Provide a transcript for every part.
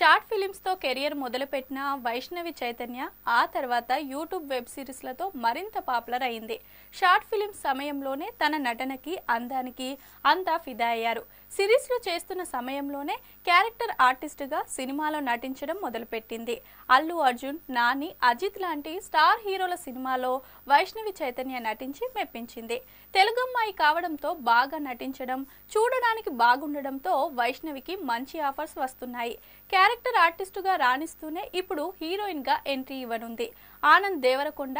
short ఫిలిమ్స్తో career మొదలుపెట్టిన వైష్ణవి చైతన్య ఆ తర్వాత యూట్యూబ్ వెబ్ సిరీస్లతో మరింత పాపులర్ అయింది షార్ట్ ఫిలిమ్స్ సమయంలోనే తన నటనకి అందానికి అంతా ఫిదా అయ్యారు సిరీస్లు చేస్తున్న సమయంలోనే క్యారెక్టర్ ఆర్టిస్ట్గా సినిమాలో నటించడం మొదలుపెట్టింది అల్లు అర్జున్ నాని అజిత్ లాంటి స్టార్ హీరోల సినిమాలో వైష్ణవి చైతన్య నటించి మెప్పించింది తెలుగమ్మాయి కావడంతో బాగా నటించడం చూడడానికి బాగుండడంతో వైష్ణవికి మంచి ఆఫర్స్ వస్తున్నాయి క్యారెక్టర్ ఆర్టిస్టుగా రాణిస్తూనే ఇప్పుడు హీరోయిన్గా ఎంట్రీ ఇవ్వనుంది ఆనంద్ దేవరకొండ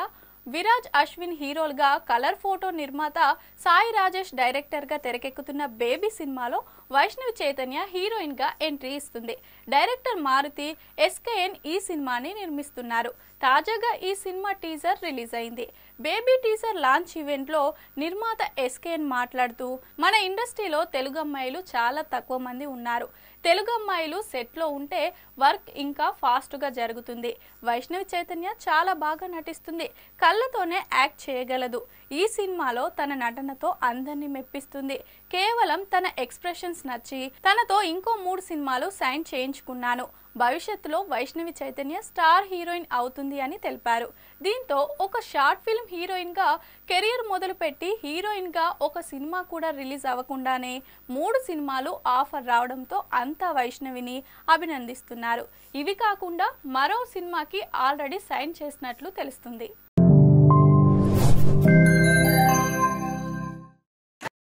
విరాజ్ అశ్విన్ హీరోలుగా కలర్ ఫోటో నిర్మాత సాయి రాజేష్ డైరెక్టర్గా తెరకెక్కుతున్న బేబీ సినిమాలో వైష్ణవి చైతన్య హీరోయిన్గా ఎంట్రీ ఇస్తుంది డైరెక్టర్ మారుతి ఎస్కేఎన్ ఈ సినిమాని నిర్మిస్తున్నారు తాజాగా ఈ సినిమా టీజర్ రిలీజ్ అయింది బేబీ టీజర్ లాంచ్ ఈవెంట్లో నిర్మాత ఎస్కేఎన్ మాట్లాడుతూ మన ఇండస్ట్రీలో తెలుగు అమ్మాయిలు చాలా తక్కువ మంది ఉన్నారు తెలుగు అమ్మాయిలు సెట్లో ఉంటే వర్క్ ఇంకా ఫాస్ట్గా జరుగుతుంది వైష్ణవి చైతన్య చాలా బాగా నటిస్తుంది కల్ కళ్ళతోనే యాక్ట్ చేయగలదు ఈ సినిమాలో తన నటనతో అందరినీ మెప్పిస్తుంది కేవలం తన ఎక్స్ప్రెషన్స్ నచ్చి తనతో ఇంకో మూడు సినిమాలు సైన్ చేయించుకున్నాను భవిష్యత్తులో వైష్ణవి చైతన్య స్టార్ హీరోయిన్ అవుతుంది అని తెలిపారు దీంతో ఒక షార్ట్ ఫిల్మ్ హీరోయిన్గా కెరీర్ మొదలుపెట్టి హీరోయిన్గా ఒక సినిమా కూడా రిలీజ్ అవ్వకుండానే మూడు సినిమాలు ఆఫర్ రావడంతో అంతా వైష్ణవిని అభినందిస్తున్నారు ఇవి కాకుండా మరో సినిమాకి ఆల్రెడీ సైన్ చేసినట్లు తెలుస్తుంది